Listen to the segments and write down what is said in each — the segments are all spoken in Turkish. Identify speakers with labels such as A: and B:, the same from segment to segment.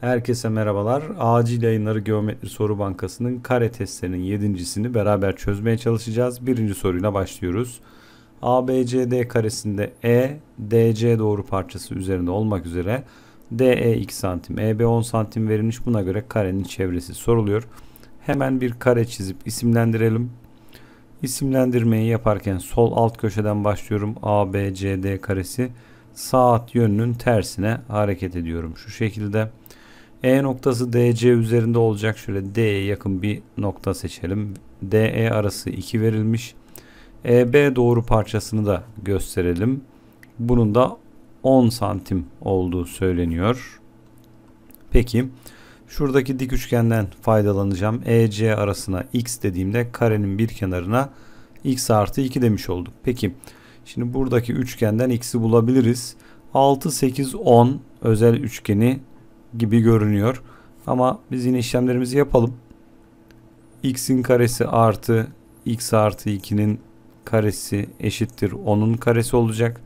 A: Herkese merhabalar. Acil yayınları Geometri Soru Bankası'nın kare testlerinin yedincisini beraber çözmeye çalışacağız. Birinci soruyla başlıyoruz. ABCD karesinde E, DC doğru parçası üzerinde olmak üzere DE 2 santim, EB 10 santim verilmiş. Buna göre karenin çevresi soruluyor. Hemen bir kare çizip isimlendirelim. İsimlendirmeyi yaparken sol alt köşeden başlıyorum. ABCD karesi saat yönünün tersine hareket ediyorum şu şekilde. E noktası DC üzerinde olacak. Şöyle D'ye yakın bir nokta seçelim. DE arası 2 verilmiş. EB doğru parçasını da gösterelim. Bunun da 10 santim olduğu söyleniyor. Peki şuradaki dik üçgenden faydalanacağım. EC arasına x dediğimde karenin bir kenarına x artı 2 demiş olduk. Peki şimdi buradaki üçgenden x'i bulabiliriz. 6, 8, 10 özel üçgeni gibi görünüyor. Ama biz yine işlemlerimizi yapalım. x'in karesi artı x artı 2'nin karesi eşittir 10'un karesi olacak.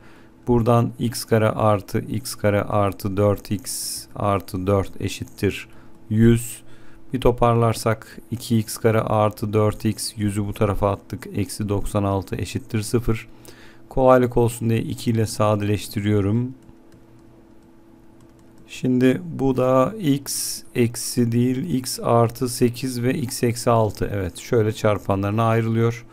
A: Buradan x kare artı x kare artı 4x artı 4 eşittir 100. Bir toparlarsak 2x kare artı 4x 100'ü bu tarafa attık. Eksi 96 eşittir 0. Kolaylık olsun diye 2 ile sadeleştiriyorum. Şimdi bu da x eksi değil x artı 8 ve x eksi 6. Evet şöyle çarpanlarına ayrılıyor.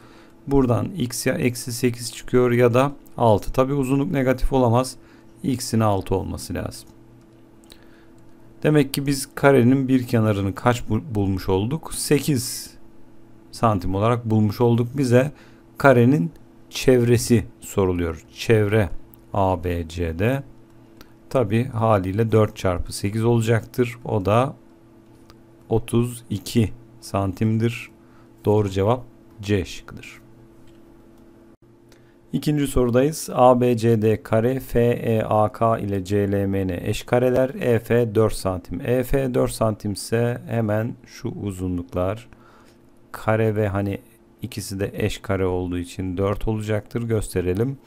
A: Buradan x ya eksi 8 çıkıyor ya da 6. Tabi uzunluk negatif olamaz. x'in 6 olması lazım. Demek ki biz karenin bir kenarını kaç bulmuş olduk? 8 santim olarak bulmuş olduk. Bize karenin çevresi soruluyor. Çevre ABC'de. Tabi haliyle 4 çarpı 8 olacaktır. O da 32 santimdir. Doğru cevap C şıkkıdır. İkinci sorudayız. ABCD kare FEAK ile CLMN eş kareler EF 4 santim. EF 4 santim ise hemen şu uzunluklar kare ve hani ikisi de eş kare olduğu için 4 olacaktır. Gösterelim.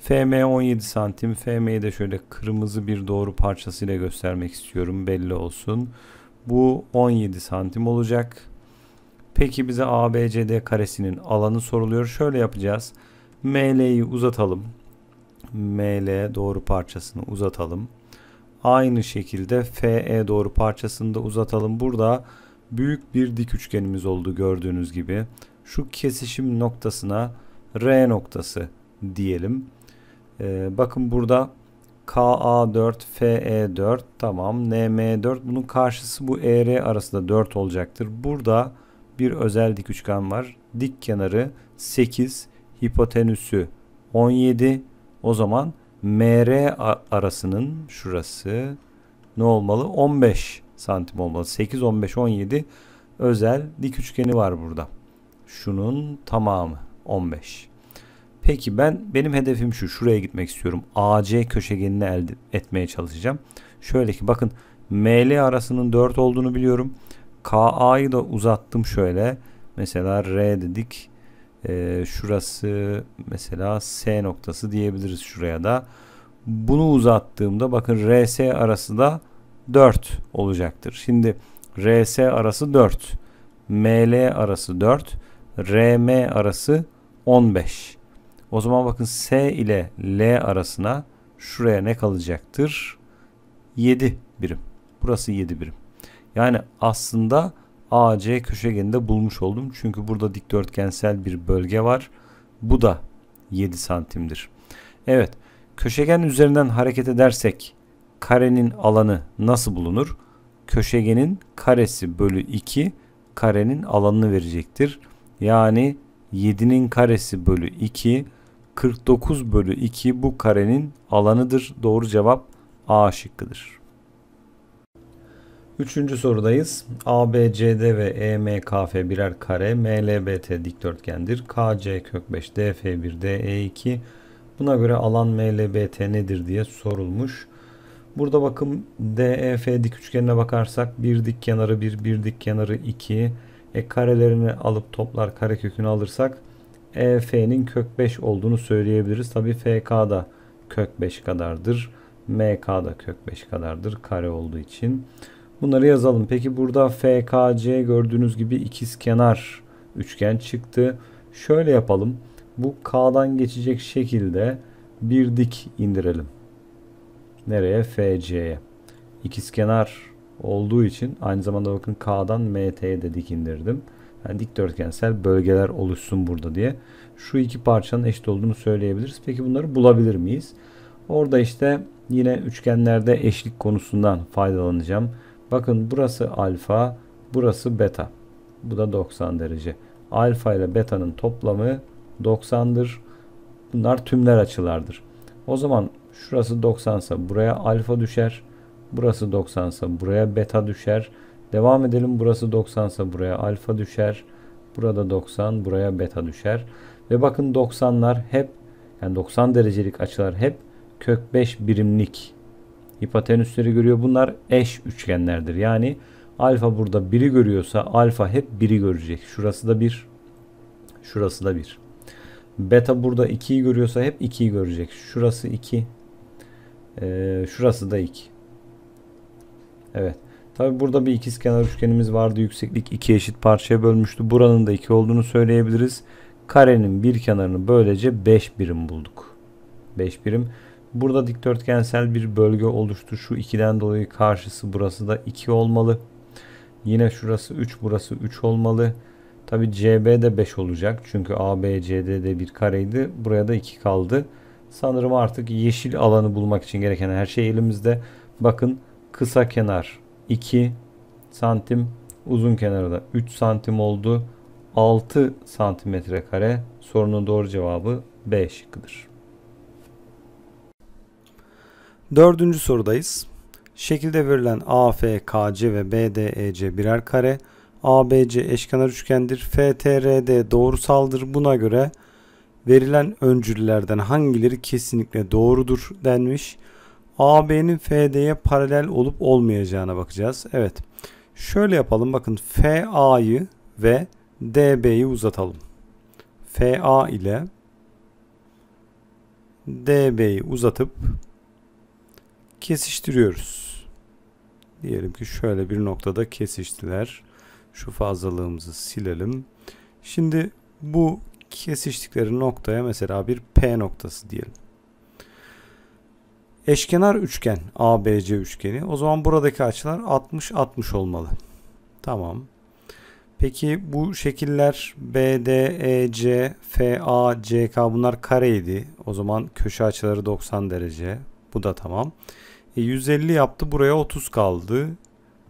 A: FM 17 santim. FM'yi de şöyle kırmızı bir doğru parçasıyla göstermek istiyorum. Belli olsun. Bu 17 santim olacak. Peki bize ABCD karesinin alanı soruluyor. Şöyle yapacağız. ML'yi uzatalım. ML doğru parçasını uzatalım. Aynı şekilde FE doğru parçasını da uzatalım. Burada büyük bir dik üçgenimiz oldu gördüğünüz gibi. Şu kesişim noktasına R noktası diyelim. Ee, bakın burada KA4, FE4 tamam NM4 bunun karşısı bu ER arasında 4 olacaktır. Burada bir özel dik üçgen var. Dik kenarı 8, hipotenüsü 17. O zaman MR arasının şurası ne olmalı? 15 santim olmalı. 8, 15, 17 özel dik üçgeni var burada. Şunun tamamı 15. Peki ben benim hedefim şu. Şuraya gitmek istiyorum. AC köşegenini elde etmeye çalışacağım. Şöyle ki bakın ML arasının 4 olduğunu biliyorum. KA'yı da uzattım şöyle. Mesela R dedik. Ee, şurası mesela S noktası diyebiliriz şuraya da. Bunu uzattığımda bakın RS arası da 4 olacaktır. Şimdi RS arası 4. ML arası 4. RM arası 15. O zaman bakın S ile L arasına şuraya ne kalacaktır? 7 birim. Burası 7 birim. Yani aslında AC köşegeninde bulmuş oldum. Çünkü burada dikdörtgensel bir bölge var. Bu da 7 santimdir. Evet. Köşegen üzerinden hareket edersek karenin alanı nasıl bulunur? Köşegenin karesi bölü 2 karenin alanını verecektir. Yani 7'nin karesi bölü 2 49 bölü 2 bu karenin alanıdır. Doğru cevap A şıkkıdır. Üçüncü sorudayız. ABCD ve EMKF birer kare, MLBT dikdörtgendir. KC kök 5, DF1, DE2. Buna göre alan MLBT nedir diye sorulmuş. Burada bakın DEF dik üçgenine bakarsak bir dik kenarı 1, bir, bir dik kenarı 2. E karelerini alıp toplar kare kökünü alırsak EF'nin kök 5 olduğunu söyleyebiliriz. Tabii FK da kök 5 kadardır. MK da kök 5 kadardır kare olduğu için. Bunları yazalım. Peki burada FKC gördüğünüz gibi ikiz kenar üçgen çıktı. Şöyle yapalım. Bu K'dan geçecek şekilde bir dik indirelim. Nereye? FC'ye. İkiz kenar olduğu için aynı zamanda bakın K'dan MT'ye de dik indirdim yani dikdörtgensel bölgeler oluşsun burada diye. Şu iki parçanın eşit olduğunu söyleyebiliriz. Peki bunları bulabilir miyiz? Orada işte yine üçgenlerde eşlik konusundan faydalanacağım. Bakın burası alfa, burası beta. Bu da 90 derece. Alfa ile beta'nın toplamı 90'dır. Bunlar tümler açılardır. O zaman şurası 90 ise buraya alfa düşer. Burası 90 ise buraya beta düşer. Devam edelim. Burası 90 ise buraya alfa düşer. Burada 90, buraya beta düşer. Ve bakın 90'lar hep yani 90 derecelik açılar hep kök 5 birimlik hipotenüsleri görüyor. Bunlar eş üçgenlerdir. Yani alfa burada 1'i görüyorsa alfa hep 1'i görecek. Şurası da 1. Şurası da 1. Beta burada 2'yi görüyorsa hep 2'yi görecek. Şurası 2. Ee, şurası da 2. Evet. Tabi burada bir ikiz kenar üçgenimiz vardı. Yükseklik iki eşit parçaya bölmüştü. Buranın da iki olduğunu söyleyebiliriz. Karenin bir kenarını böylece 5 birim bulduk. 5 birim. Burada dikdörtgensel bir bölge oluştu. Şu ikiden dolayı karşısı burası da 2 olmalı. Yine şurası 3 burası 3 olmalı. Tabi CB de 5 olacak. Çünkü ABCD de bir kareydi. Buraya da 2 kaldı. Sanırım artık yeşil alanı bulmak için gereken her şey elimizde. Bakın kısa kenar 2 santim uzun kenarı da 3 santim oldu. 6 santimetre kare sorunun doğru cevabı B şıkkıdır. Dördüncü sorudayız. Şekilde verilen AFKC ve BDEC birer kare. ABC eşkenar üçgendir. FTRD doğrusaldır. Buna göre verilen öncüllerden hangileri kesinlikle doğrudur denmiş. AB'nin FD'ye paralel olup olmayacağına bakacağız. Evet. Şöyle yapalım. Bakın FA'yı ve DB'yi uzatalım. FA ile DB'yi uzatıp kesiştiriyoruz. Diyelim ki şöyle bir noktada kesiştiler. Şu fazlalığımızı silelim. Şimdi bu kesiştikleri noktaya mesela bir P noktası diyelim. Eşkenar üçgen ABC üçgeni. O zaman buradaki açılar 60-60 olmalı. Tamam. Peki bu şekiller BDEC, FA, CK bunlar kareydi. O zaman köşe açıları 90 derece. Bu da tamam. E, 150 yaptı. Buraya 30 kaldı.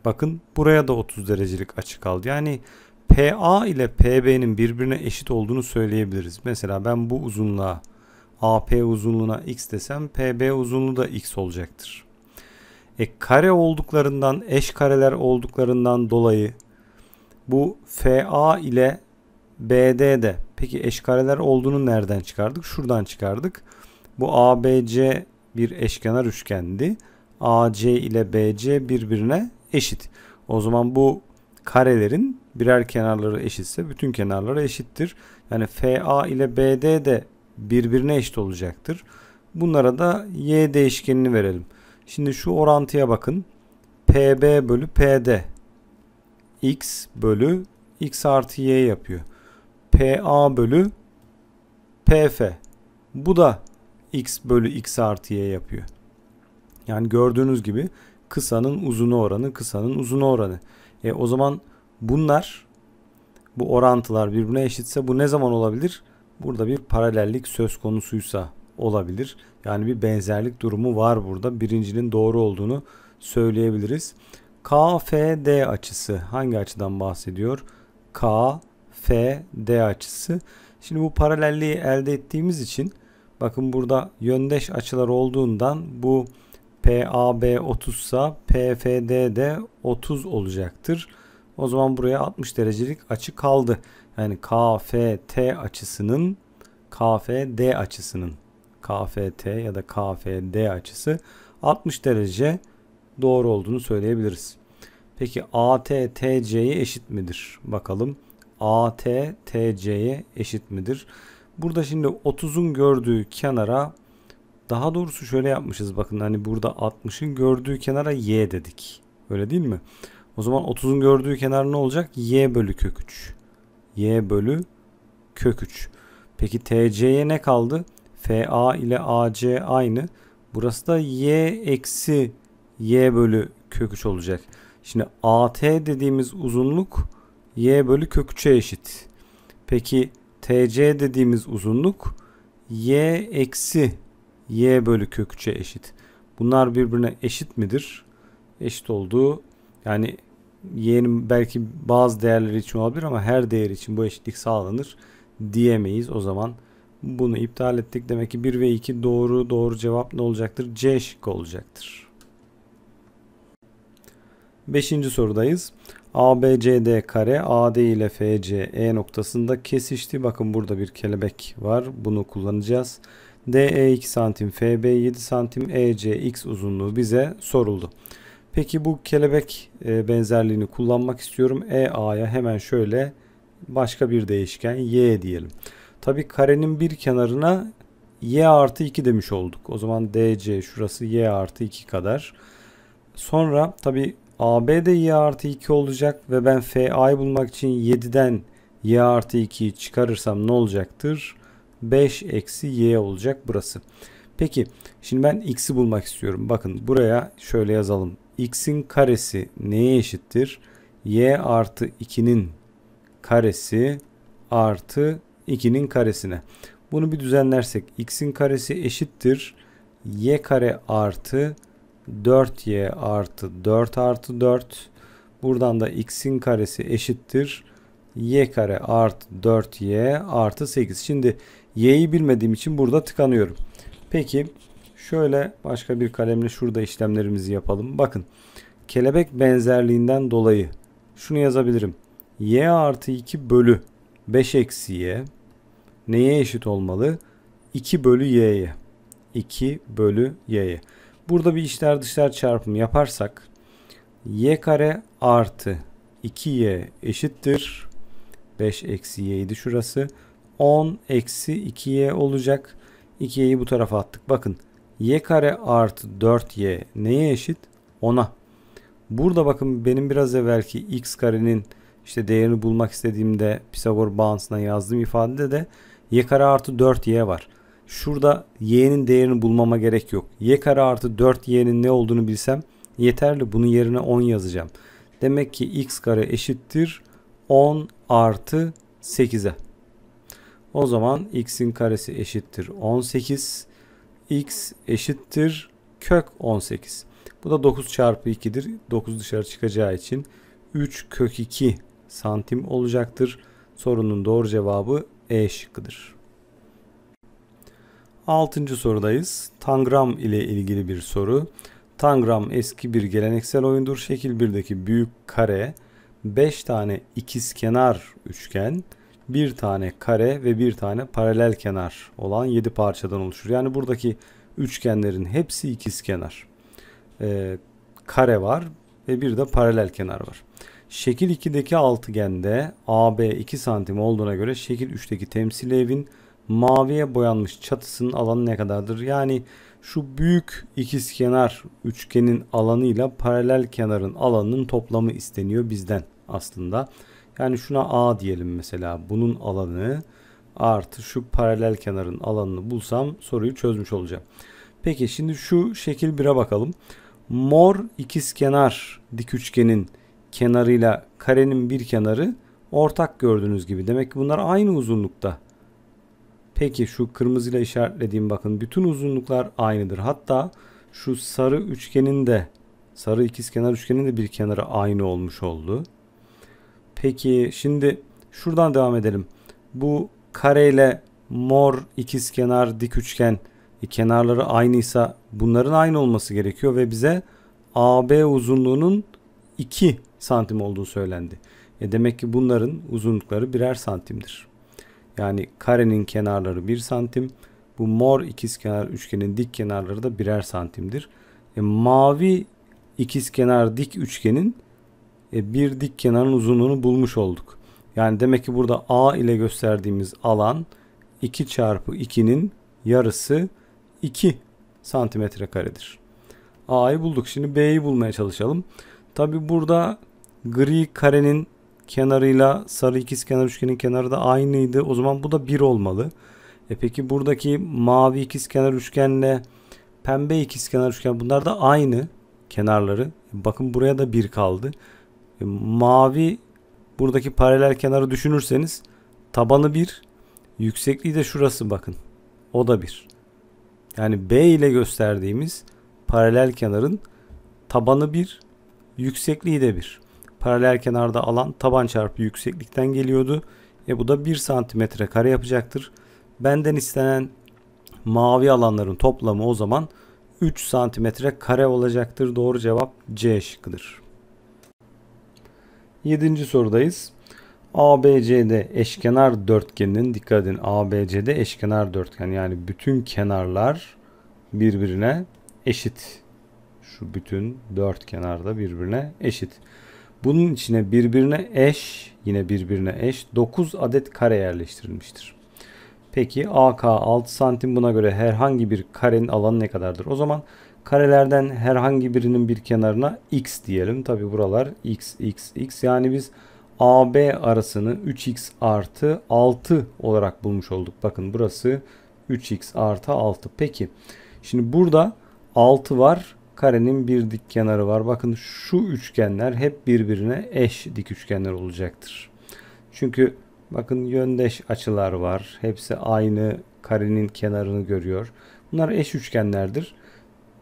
A: Bakın buraya da 30 derecelik açı kaldı. Yani PA ile PB'nin birbirine eşit olduğunu söyleyebiliriz. Mesela ben bu uzunluğa AP uzunluğuna x desem PB uzunluğu da x olacaktır. E kare olduklarından eş kareler olduklarından dolayı bu FA ile BD de, peki eş kareler olduğunu nereden çıkardık? Şuradan çıkardık. Bu ABC bir eşkenar üçgendi. AC ile BC birbirine eşit. O zaman bu karelerin birer kenarları eşitse bütün kenarları eşittir. Yani FA ile BD de birbirine eşit olacaktır. Bunlara da y değişkenini verelim. Şimdi şu orantıya bakın. PB bölü PD x bölü x artı y yapıyor. PA bölü PF. Bu da x bölü x artı y yapıyor. Yani gördüğünüz gibi kısanın uzunu oranı kısanın uzunu oranı. E, o zaman bunlar bu orantılar birbirine eşitse bu ne zaman olabilir? burada bir paralellik söz konusuysa olabilir. Yani bir benzerlik durumu var burada. Birincinin doğru olduğunu söyleyebiliriz. KFD açısı hangi açıdan bahsediyor? KFD açısı. Şimdi bu paralelliği elde ettiğimiz için bakın burada yöndeş açılar olduğundan bu PAB 30 sa PFD de 30 olacaktır. O zaman buraya 60 derecelik açı kaldı. Yani KFT açısının KFD açısının KFT ya da KFD açısı 60 derece doğru olduğunu söyleyebiliriz. Peki ATTC'ye eşit midir? Bakalım. ATTC'ye eşit midir? Burada şimdi 30'un gördüğü kenara daha doğrusu şöyle yapmışız bakın hani burada 60'ın gördüğü kenara y dedik. Öyle değil mi? O zaman 30'un gördüğü kenar ne olacak? y bölü kök 3 y bölü kök 3. Peki tc'ye ne kaldı? fa ile ac aynı. Burası da y eksi y bölü kök 3 olacak. Şimdi at dediğimiz uzunluk y bölü kök 3'e eşit. Peki tc dediğimiz uzunluk y eksi y bölü kök 3'e eşit. Bunlar birbirine eşit midir? Eşit olduğu yani yeğenim belki bazı değerleri için olabilir ama her değer için bu eşitlik sağlanır diyemeyiz. O zaman bunu iptal ettik. Demek ki 1 ve 2 doğru doğru cevap ne olacaktır? C şıkkı olacaktır. Beşinci sorudayız. ABCD kare AD ile FC, E noktasında kesişti. Bakın burada bir kelebek var. Bunu kullanacağız. DE 2 santim, FB 7 santim, EC x uzunluğu bize soruldu. Peki bu kelebek e, benzerliğini kullanmak istiyorum. EA'ya hemen şöyle başka bir değişken Y diyelim. Tabi karenin bir kenarına Y artı 2 demiş olduk. O zaman DC şurası Y artı 2 kadar. Sonra tabi AB de Y artı 2 olacak ve ben FA'yı bulmak için 7'den Y artı 2'yi çıkarırsam ne olacaktır? 5 eksi Y olacak Burası. Peki şimdi ben x'i bulmak istiyorum. Bakın buraya şöyle yazalım x'in karesi neye eşittir? y artı 2'nin karesi artı 2'nin karesine. Bunu bir düzenlersek x'in karesi eşittir y kare artı 4y artı 4 artı 4. Buradan da x'in karesi eşittir y kare artı 4y artı 8. Şimdi y'yi bilmediğim için burada tıkanıyorum. Peki Şöyle başka bir kalemle şurada işlemlerimizi yapalım. Bakın kelebek benzerliğinden dolayı şunu yazabilirim. y artı 2 bölü 5 eksi y neye eşit olmalı? 2 bölü y'ye. 2 bölü y'ye. Burada bir işler dışlar çarpımı yaparsak y kare artı 2y eşittir. 5 eksi y'ydi şurası. 10 eksi 2y olacak. 2y'yi bu tarafa attık. Bakın y kare artı 4y neye eşit? 10'a. Burada bakın benim biraz evvelki x karenin işte değerini bulmak istediğimde Pisagor bağıntısına yazdığım ifadede de y kare artı 4y var. Şurada y'nin değerini bulmama gerek yok. y kare artı 4y'nin ne olduğunu bilsem yeterli. Bunun yerine 10 yazacağım. Demek ki x kare eşittir 10 artı 8'e. O zaman x'in karesi eşittir 18 x eşittir kök 18. Bu da 9 çarpı 2'dir. 9 dışarı çıkacağı için 3 kök 2 santim olacaktır. Sorunun doğru cevabı E şıkkıdır. 6. sorudayız. Tangram ile ilgili bir soru. Tangram eski bir geleneksel oyundur. Şekil 1'deki büyük kare 5 tane ikizkenar üçgen bir tane kare ve bir tane paralel kenar olan 7 parçadan oluşur. Yani buradaki üçgenlerin hepsi ikizkenar. Ee, kare var ve bir de paralel kenar var. Şekil 2'deki altıgende AB 2 santim olduğuna göre şekil 3'teki temsil evin maviye boyanmış çatısının alanı ne kadardır? Yani şu büyük ikizkenar üçgenin alanıyla paralel kenarın alanının toplamı isteniyor bizden aslında. Yani şuna A diyelim mesela. Bunun alanı artı şu paralel kenarın alanını bulsam soruyu çözmüş olacağım. Peki şimdi şu şekil 1'e bakalım. Mor ikizkenar dik üçgenin kenarıyla karenin bir kenarı ortak gördüğünüz gibi. Demek ki bunlar aynı uzunlukta. Peki şu kırmızıyla işaretlediğim bakın bütün uzunluklar aynıdır. Hatta şu sarı üçgenin de sarı ikizkenar üçgenin de bir kenarı aynı olmuş oldu. Peki şimdi şuradan devam edelim. Bu kare ile mor ikiz kenar dik üçgen e, kenarları aynıysa bunların aynı olması gerekiyor ve bize AB uzunluğunun 2 santim olduğu söylendi. E demek ki bunların uzunlukları birer santimdir. Yani karenin kenarları 1 santim. Bu mor ikiz kenar üçgenin dik kenarları da birer santimdir. E, mavi kenar dik üçgenin e, bir dik kenarın uzunluğunu bulmuş olduk. Yani demek ki burada A ile gösterdiğimiz alan 2 çarpı 2'nin yarısı 2 santimetre karedir. A'yı bulduk. Şimdi B'yi bulmaya çalışalım. Tabi burada gri karenin kenarıyla sarı kenar üçgenin kenarı da aynıydı. O zaman bu da 1 olmalı. E peki buradaki mavi kenar üçgenle pembe kenar üçgen bunlar da aynı kenarları. Bakın buraya da 1 kaldı. E, mavi buradaki paralel kenarı düşünürseniz tabanı 1 yüksekliği de şurası bakın. O da 1. Yani B ile gösterdiğimiz paralel kenarın tabanı 1 yüksekliği de 1. Paralel kenarda alan taban çarpı yükseklikten geliyordu. E bu da 1 santimetre kare yapacaktır. Benden istenen mavi alanların toplamı o zaman 3 santimetre kare olacaktır. Doğru cevap C şıkkıdır. Yedinci sorudayız. ABCD eşkenar dörtgeninin dikkat edin ABCD eşkenar dörtgen yani bütün kenarlar birbirine eşit. Şu bütün dört kenarda birbirine eşit. Bunun içine birbirine eş yine birbirine eş 9 adet kare yerleştirilmiştir. Peki AK 6 santim buna göre herhangi bir karenin alanı ne kadardır? O zaman Karelerden herhangi birinin bir kenarına x diyelim. Tabi buralar x, x, x. Yani biz AB arasını 3x artı 6 olarak bulmuş olduk. Bakın burası 3x artı 6. Peki şimdi burada 6 var. Karenin bir dik kenarı var. Bakın şu üçgenler hep birbirine eş dik üçgenler olacaktır. Çünkü bakın yöndeş açılar var. Hepsi aynı karenin kenarını görüyor. Bunlar eş üçgenlerdir.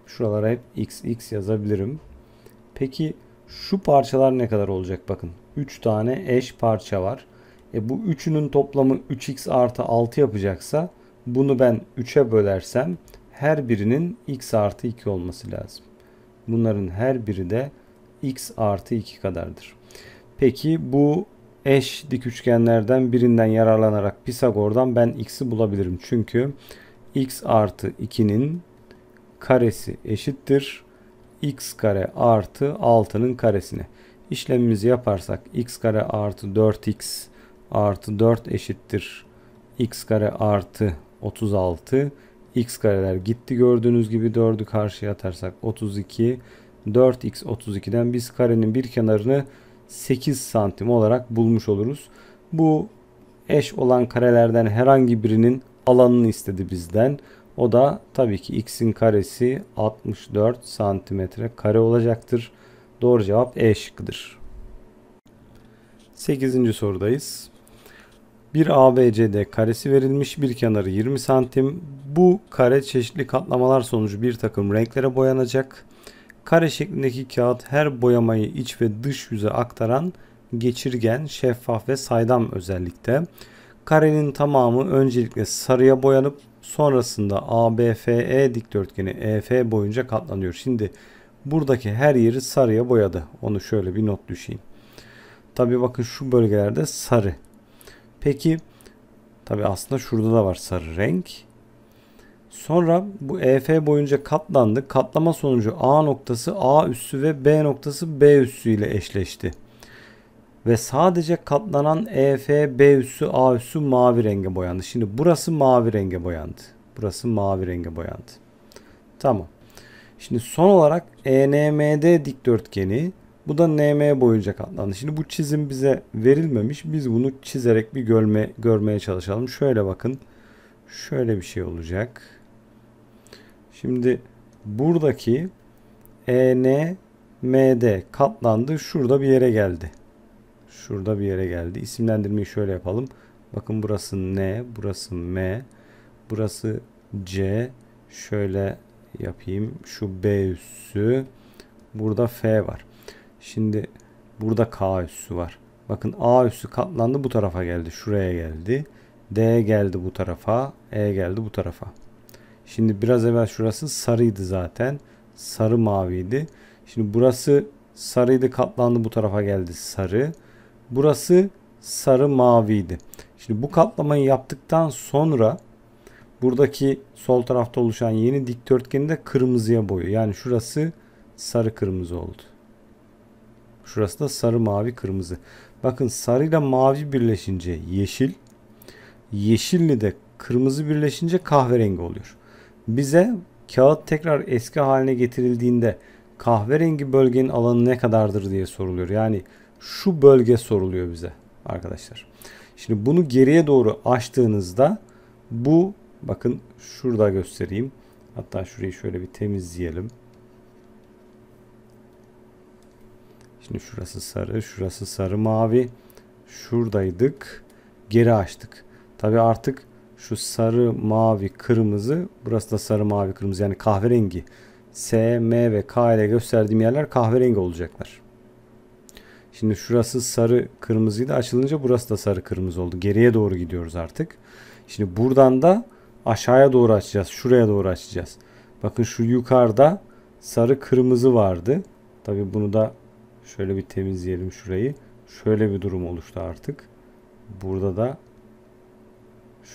A: Şuralara hep x x yazabilirim. Peki şu parçalar ne kadar olacak bakın. 3 tane eş parça var. E bu üçünün toplamı 3x artı 6 yapacaksa bunu ben 3'e bölersem her birinin x artı 2 olması lazım. Bunların her biri de x artı 2 kadardır. Peki bu eş dik üçgenlerden birinden yararlanarak Pisagor'dan ben x'i bulabilirim. Çünkü x artı 2'nin karesi eşittir x kare artı 6'nın karesine. İşlemimizi yaparsak x kare artı 4x artı 4 eşittir x kare artı 36 x kareler gitti gördüğünüz gibi 4'ü karşıya atarsak 32 4x 32'den biz karenin bir kenarını 8 santim olarak bulmuş oluruz. Bu eş olan karelerden herhangi birinin alanını istedi bizden. O da tabii ki x'in karesi 64 santimetre kare olacaktır. Doğru cevap E şıkkıdır. 8. sorudayız. Bir ABCD karesi verilmiş bir kenarı 20 santim. Bu kare çeşitli katlamalar sonucu bir takım renklere boyanacak. Kare şeklindeki kağıt her boyamayı iç ve dış yüze aktaran geçirgen, şeffaf ve saydam özellikte. Karenin tamamı öncelikle sarıya boyanıp Sonrasında ABFE dikdörtgeni EF boyunca katlanıyor. Şimdi buradaki her yeri sarıya boyadı. Onu şöyle bir not düşeyim. Tabi bakın şu bölgelerde sarı. Peki tabi aslında şurada da var sarı renk. Sonra bu EF boyunca katlandı. Katlama sonucu A noktası A üssü ve B noktası B üssü ile eşleşti ve sadece katlanan EF, B üssü, A üssü mavi renge boyandı. Şimdi burası mavi renge boyandı. Burası mavi renge boyandı. Tamam. Şimdi son olarak ENMD dikdörtgeni bu da NM boyunca katlandı. Şimdi bu çizim bize verilmemiş. Biz bunu çizerek bir görme, görmeye çalışalım. Şöyle bakın. Şöyle bir şey olacak. Şimdi buradaki ENMD katlandı. Şurada bir yere geldi. Şurada bir yere geldi. İsimlendirmeyi şöyle yapalım. Bakın burası N, burası M, burası C. Şöyle yapayım. Şu B üssü. Burada F var. Şimdi burada K üssü var. Bakın A üssü katlandı bu tarafa geldi. Şuraya geldi. D geldi bu tarafa. E geldi bu tarafa. Şimdi biraz evvel şurası sarıydı zaten. Sarı maviydi. Şimdi burası sarıydı katlandı bu tarafa geldi sarı. Burası sarı maviydi. Şimdi bu katlamayı yaptıktan sonra buradaki sol tarafta oluşan yeni dikdörtgeni de kırmızıya boyu. Yani şurası sarı kırmızı oldu. Şurası da sarı mavi kırmızı. Bakın sarıyla mavi birleşince yeşil. Yeşilli de kırmızı birleşince kahverengi oluyor. Bize kağıt tekrar eski haline getirildiğinde kahverengi bölgenin alanı ne kadardır diye soruluyor. Yani şu bölge soruluyor bize arkadaşlar. Şimdi bunu geriye doğru açtığınızda bu bakın şurada göstereyim. Hatta şurayı şöyle bir temizleyelim. Şimdi şurası sarı, şurası sarı mavi. Şuradaydık. Geri açtık. Tabi artık şu sarı, mavi, kırmızı. Burası da sarı, mavi, kırmızı. Yani kahverengi. S, M ve K ile gösterdiğim yerler kahverengi olacaklar. Şimdi şurası sarı kırmızıydı. Açılınca burası da sarı kırmızı oldu. Geriye doğru gidiyoruz artık. Şimdi buradan da aşağıya doğru açacağız. Şuraya doğru açacağız. Bakın şu yukarıda sarı kırmızı vardı. Tabi bunu da şöyle bir temizleyelim şurayı. Şöyle bir durum oluştu artık. Burada da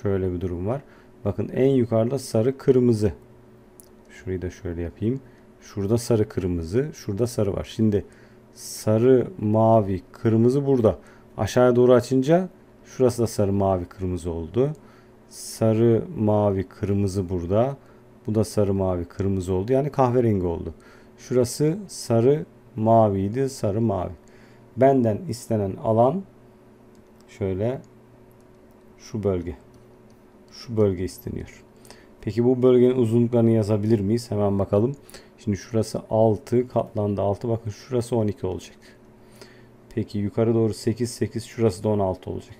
A: şöyle bir durum var. Bakın en yukarıda sarı kırmızı. Şurayı da şöyle yapayım. Şurada sarı kırmızı. Şurada sarı var. Şimdi bu sarı, mavi, kırmızı burada. Aşağıya doğru açınca şurası da sarı, mavi, kırmızı oldu. Sarı, mavi, kırmızı burada. Bu da sarı, mavi, kırmızı oldu. Yani kahverengi oldu. Şurası sarı, maviydi. Sarı, mavi. Benden istenen alan şöyle şu bölge. Şu bölge isteniyor. Peki bu bölgenin uzunluklarını yazabilir miyiz? Hemen bakalım. Şimdi şurası 6 katlandı 6 bakın şurası 12 olacak. Peki yukarı doğru 8 8 şurası da 16 olacak.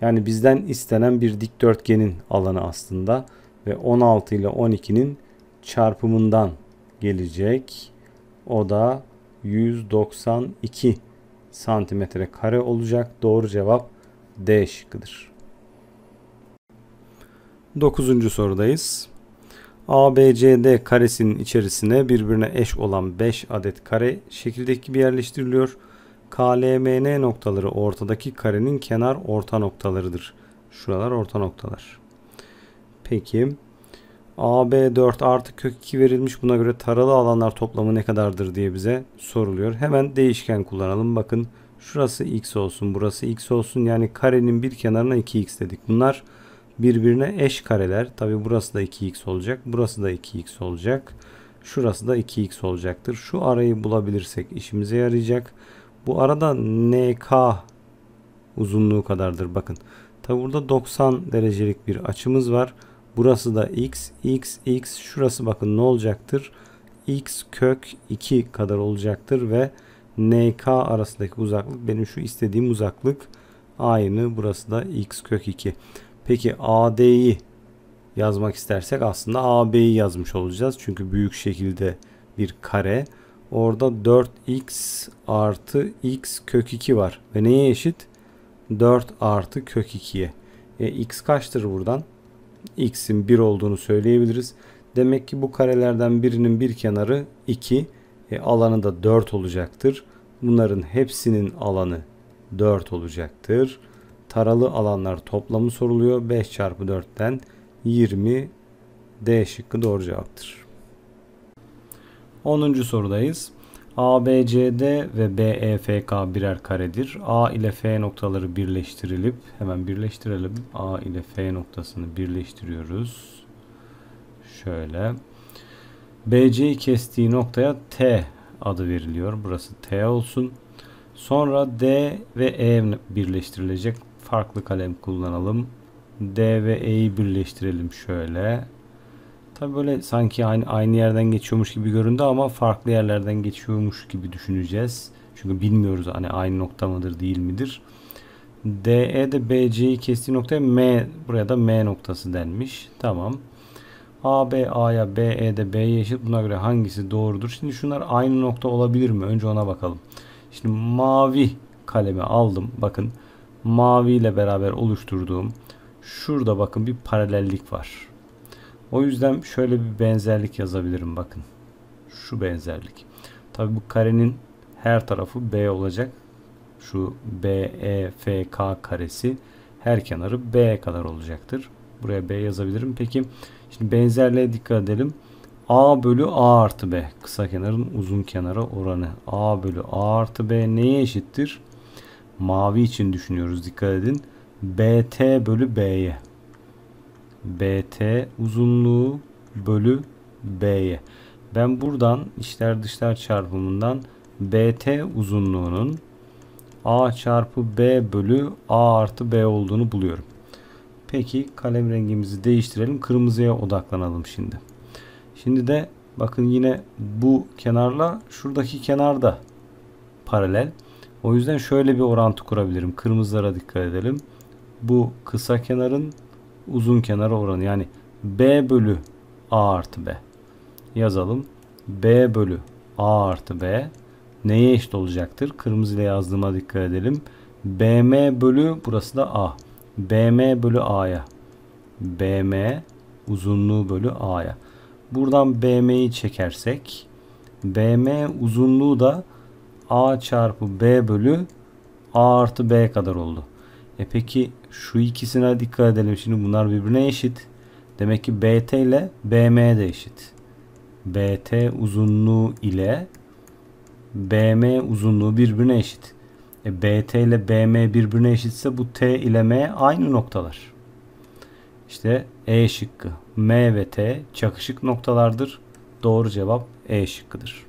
A: Yani bizden istenen bir dikdörtgenin alanı aslında ve 16 ile 12'nin çarpımından gelecek. O da 192 santimetre kare olacak. Doğru cevap D şıkkıdır. 9. sorudayız. ABCD karesinin içerisine birbirine eş olan 5 adet kare şekildeki gibi yerleştiriliyor. KLMN noktaları ortadaki karenin kenar orta noktalarıdır. Şuralar orta noktalar. Peki AB 4 artı kök 2 verilmiş. Buna göre taralı alanlar toplamı ne kadardır diye bize soruluyor. Hemen değişken kullanalım. Bakın şurası x olsun burası x olsun. Yani karenin bir kenarına 2x dedik. Bunlar 2 birbirine eş kareler. Tabi burası da 2x olacak. Burası da 2x olacak. Şurası da 2x olacaktır. Şu arayı bulabilirsek işimize yarayacak. Bu arada nk uzunluğu kadardır. Bakın. Tabi burada 90 derecelik bir açımız var. Burası da x, x, x. Şurası bakın ne olacaktır? x kök 2 kadar olacaktır ve nk arasındaki uzaklık benim şu istediğim uzaklık aynı. Burası da x kök 2. Peki AD'yi yazmak istersek aslında AB'yi yazmış olacağız. Çünkü büyük şekilde bir kare. Orada 4x artı x kök 2 var. Ve neye eşit? 4 artı kök 2'ye. E, x kaçtır buradan? x'in 1 olduğunu söyleyebiliriz. Demek ki bu karelerden birinin bir kenarı 2. E, alanı da 4 olacaktır. Bunların hepsinin alanı 4 olacaktır. Taralı alanlar toplamı soruluyor. 5 çarpı 4'ten 20 D şıkkı doğru cevaptır. 10. sorudayız. ABCD ve BEFK birer karedir. A ile F noktaları birleştirilip hemen birleştirelim. A ile F noktasını birleştiriyoruz. Şöyle. BC'yi kestiği noktaya T adı veriliyor. Burası T olsun. Sonra D ve E birleştirilecek farklı kalem kullanalım. D ve E'yi birleştirelim şöyle. Tabi böyle sanki aynı, aynı yerden geçiyormuş gibi göründü ama farklı yerlerden geçiyormuş gibi düşüneceğiz. Çünkü bilmiyoruz hani aynı nokta mıdır değil midir. E DE de BC'yi kestiği noktaya M buraya da M noktası denmiş. Tamam. AB A'ya BE de B'ye eşit. Buna göre hangisi doğrudur? Şimdi şunlar aynı nokta olabilir mi? Önce ona bakalım. Şimdi mavi kalemi aldım. Bakın mavi ile beraber oluşturduğum şurada bakın bir paralellik var. O yüzden şöyle bir benzerlik yazabilirim bakın. Şu benzerlik. Tabi bu karenin her tarafı B olacak. Şu B, E, F, K karesi her kenarı B kadar olacaktır. Buraya B yazabilirim. Peki şimdi benzerliğe dikkat edelim. A bölü A artı B. Kısa kenarın uzun kenara oranı. A bölü A artı B neye eşittir? mavi için düşünüyoruz dikkat edin. BT bölü B'ye. BT uzunluğu bölü B'ye. Ben buradan içler dışlar çarpımından BT uzunluğunun A çarpı B bölü A artı B olduğunu buluyorum. Peki kalem rengimizi değiştirelim. Kırmızıya odaklanalım şimdi. Şimdi de bakın yine bu kenarla şuradaki kenar da paralel. O yüzden şöyle bir orantı kurabilirim. Kırmızılara dikkat edelim. Bu kısa kenarın uzun kenara oranı. Yani B bölü A artı B. Yazalım. B bölü A artı B neye eşit olacaktır? Kırmızı ile yazdığıma dikkat edelim. BM bölü burası da A. BM bölü A'ya. BM uzunluğu bölü A'ya. Buradan BM'yi çekersek BM uzunluğu da a çarpı b bölü a artı b kadar oldu. E peki şu ikisine dikkat edelim. Şimdi bunlar birbirine eşit. Demek ki bt ile bm de eşit. bt uzunluğu ile bm uzunluğu birbirine eşit. E, bt ile bm birbirine eşitse bu t ile m aynı noktalar. İşte e şıkkı. M ve T çakışık noktalardır. Doğru cevap E şıkkıdır.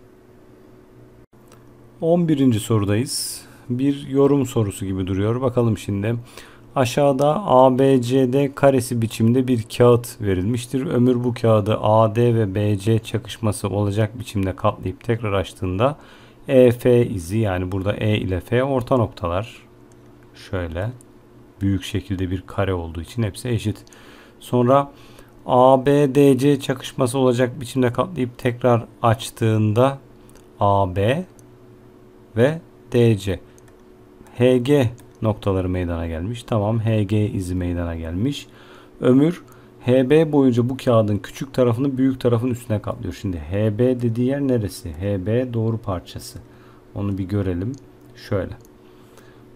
A: 11. sorudayız. Bir yorum sorusu gibi duruyor. Bakalım şimdi. Aşağıda ABCD karesi biçimde bir kağıt verilmiştir. Ömür bu kağıdı AD ve BC çakışması olacak biçimde katlayıp tekrar açtığında EF izi yani burada E ile F orta noktalar. Şöyle büyük şekilde bir kare olduğu için hepsi eşit. Sonra ABDC çakışması olacak biçimde katlayıp tekrar açtığında AB ve DC. HG noktaları meydana gelmiş. Tamam HG izi meydana gelmiş. Ömür HB boyunca bu kağıdın küçük tarafını büyük tarafın üstüne katlıyor. Şimdi HB dediği yer neresi? HB doğru parçası. Onu bir görelim. Şöyle.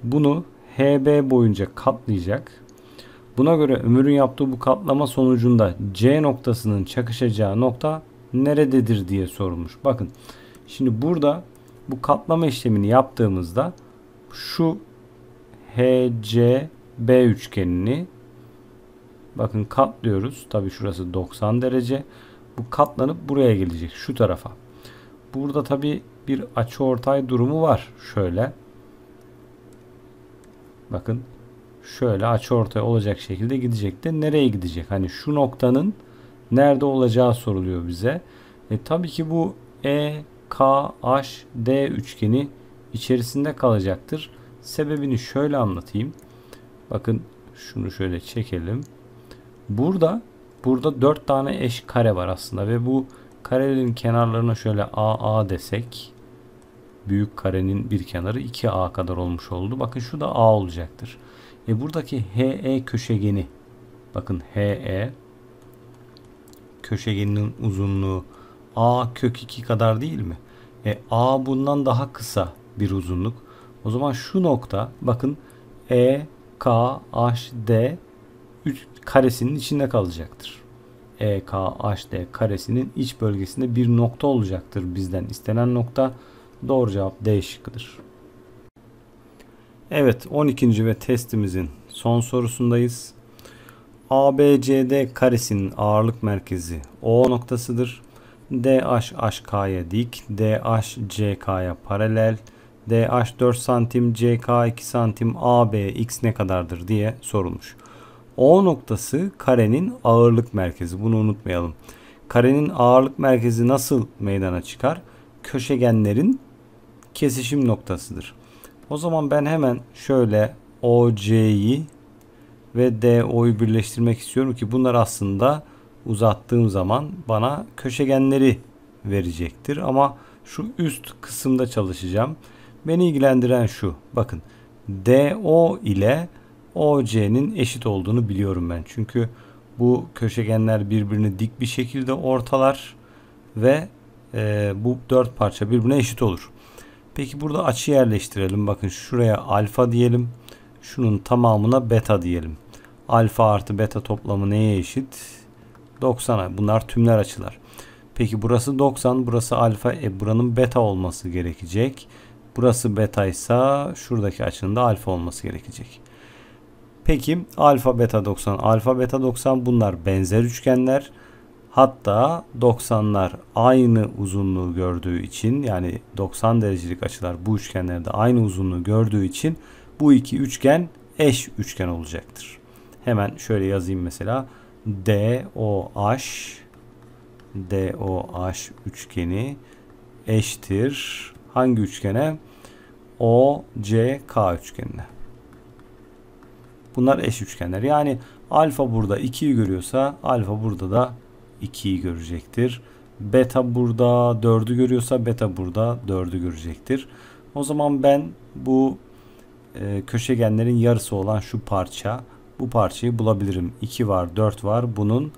A: Bunu HB boyunca katlayacak. Buna göre ömürün yaptığı bu katlama sonucunda C noktasının çakışacağı nokta nerededir diye sormuş. Bakın şimdi burada bu katlama işlemini yaptığımızda şu HCB üçgenini bakın katlıyoruz. Tabi şurası 90 derece. Bu katlanıp buraya gelecek şu tarafa. Burada tabi bir açı ortay durumu var. Şöyle. Bakın şöyle açı ortay olacak şekilde gidecek de nereye gidecek? Hani şu noktanın nerede olacağı soruluyor bize. E, tabii ki bu E KHD üçgeni içerisinde kalacaktır. Sebebini şöyle anlatayım. Bakın şunu şöyle çekelim. Burada burada 4 tane eş kare var aslında ve bu karelerin kenarlarına şöyle AA desek büyük karenin bir kenarı 2A kadar olmuş oldu. Bakın şu da A olacaktır. E buradaki HE köşegeni bakın HE köşegeninin uzunluğu a kök 2 kadar değil mi? E, a bundan daha kısa bir uzunluk. O zaman şu nokta bakın e k h d 3 karesinin içinde kalacaktır. E k h d karesinin iç bölgesinde bir nokta olacaktır bizden. istenen nokta doğru cevap D şıkkıdır. Evet 12. ve testimizin son sorusundayız. ABCD karesinin ağırlık merkezi O noktasıdır. DH dik, DH paralel, DH 4 santim, CK 2 santim, AB X ne kadardır diye sorulmuş. O noktası karenin ağırlık merkezi. Bunu unutmayalım. Karenin ağırlık merkezi nasıl meydana çıkar? Köşegenlerin kesişim noktasıdır. O zaman ben hemen şöyle OC'yi ve DO'yu birleştirmek istiyorum ki bunlar aslında uzattığım zaman bana köşegenleri verecektir. Ama şu üst kısımda çalışacağım. Beni ilgilendiren şu. Bakın DO ile OC'nin eşit olduğunu biliyorum ben. Çünkü bu köşegenler birbirini dik bir şekilde ortalar ve e, bu dört parça birbirine eşit olur. Peki burada açı yerleştirelim. Bakın şuraya alfa diyelim. Şunun tamamına beta diyelim. Alfa artı beta toplamı neye eşit? 90'a. Bunlar tümler açılar. Peki burası 90, burası alfa. E buranın beta olması gerekecek. Burası beta ise şuradaki açının da alfa olması gerekecek. Peki alfa beta 90, alfa beta 90 bunlar benzer üçgenler. Hatta 90'lar aynı uzunluğu gördüğü için yani 90 derecelik açılar bu üçgenlerde aynı uzunluğu gördüğü için bu iki üçgen eş üçgen olacaktır. Hemen şöyle yazayım mesela. DOH DOH üçgeni eşittir hangi üçgene? OCK üçgenine. Bunlar eş üçgenler. Yani alfa burada 2'yi görüyorsa alfa burada da 2'yi görecektir. Beta burada 4'ü görüyorsa beta burada 4'ü görecektir. O zaman ben bu e, köşegenlerin yarısı olan şu parça bu parçayı bulabilirim. 2 var 4 var bunun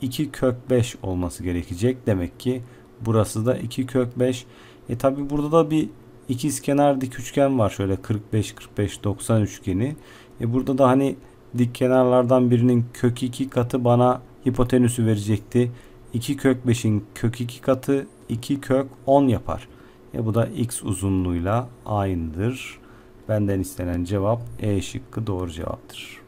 A: 2 kök 5 olması gerekecek. Demek ki burası da 2 kök 5. E tabi burada da bir ikiz kenar dik üçgen var şöyle 45 45 90 üçgeni. E burada da hani dik kenarlardan birinin kök 2 katı bana hipotenüsü verecekti. 2 kök 5'in kök 2 katı 2 kök 10 yapar. E bu da x uzunluğuyla aynıdır. Benden istenen cevap E şıkkı doğru cevaptır.